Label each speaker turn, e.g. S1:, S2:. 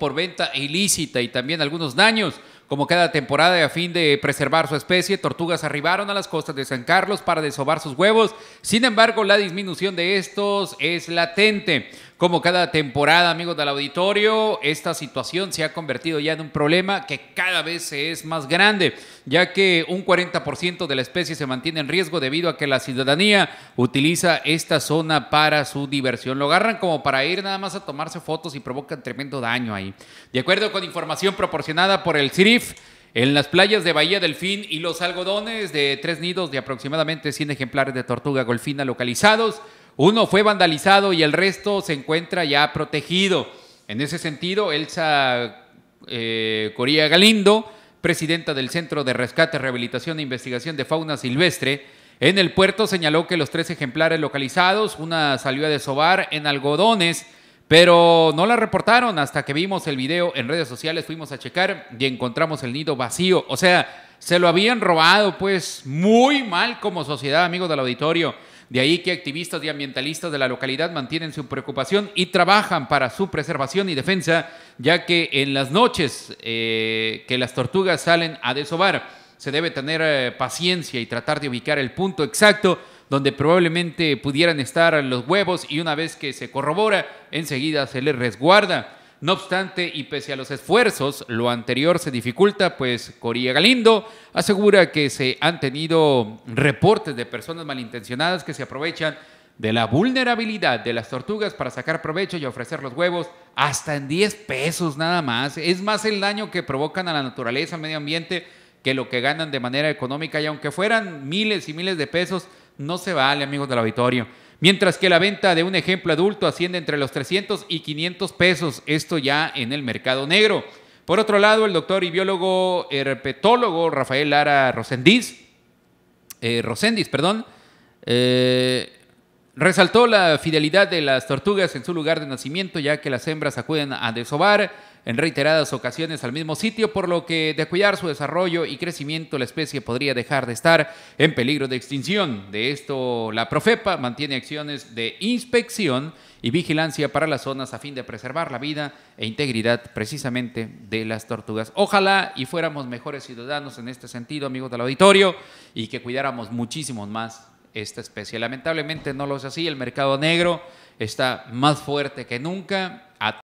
S1: por venta ilícita y también algunos daños. Como cada temporada, a fin de preservar su especie, tortugas arribaron a las costas de San Carlos para desovar sus huevos. Sin embargo, la disminución de estos es latente. Como cada temporada, amigos del auditorio, esta situación se ha convertido ya en un problema que cada vez es más grande, ya que un 40% de la especie se mantiene en riesgo debido a que la ciudadanía utiliza esta zona para su diversión. Lo agarran como para ir nada más a tomarse fotos y provocan tremendo daño ahí. De acuerdo con información proporcionada por el CIRIF, en las playas de Bahía Delfín y los algodones de tres nidos de aproximadamente 100 ejemplares de tortuga golfina localizados uno fue vandalizado y el resto se encuentra ya protegido. En ese sentido, Elsa eh, Coria Galindo, presidenta del Centro de Rescate, Rehabilitación e Investigación de Fauna Silvestre, en el puerto señaló que los tres ejemplares localizados, una salió a desovar en algodones, pero no la reportaron hasta que vimos el video en redes sociales, fuimos a checar y encontramos el nido vacío. O sea, se lo habían robado, pues muy mal como sociedad, amigos del auditorio. De ahí que activistas y ambientalistas de la localidad mantienen su preocupación y trabajan para su preservación y defensa, ya que en las noches eh, que las tortugas salen a desovar, se debe tener eh, paciencia y tratar de ubicar el punto exacto donde probablemente pudieran estar los huevos y una vez que se corrobora, enseguida se les resguarda no obstante, y pese a los esfuerzos, lo anterior se dificulta, pues Corilla Galindo asegura que se han tenido reportes de personas malintencionadas que se aprovechan de la vulnerabilidad de las tortugas para sacar provecho y ofrecer los huevos hasta en 10 pesos nada más. Es más el daño que provocan a la naturaleza, medio ambiente, que lo que ganan de manera económica y aunque fueran miles y miles de pesos, no se vale, amigos del auditorio. Mientras que la venta de un ejemplo adulto asciende entre los 300 y 500 pesos, esto ya en el mercado negro. Por otro lado, el doctor y biólogo herpetólogo Rafael Lara Rosendiz, eh, perdón, eh, resaltó la fidelidad de las tortugas en su lugar de nacimiento, ya que las hembras acuden a desovar en reiteradas ocasiones al mismo sitio, por lo que de cuidar su desarrollo y crecimiento la especie podría dejar de estar en peligro de extinción. De esto, la Profepa mantiene acciones de inspección y vigilancia para las zonas a fin de preservar la vida e integridad precisamente de las tortugas. Ojalá y fuéramos mejores ciudadanos en este sentido, amigos del auditorio, y que cuidáramos muchísimo más esta especie. Lamentablemente no lo es así, el mercado negro está más fuerte que nunca.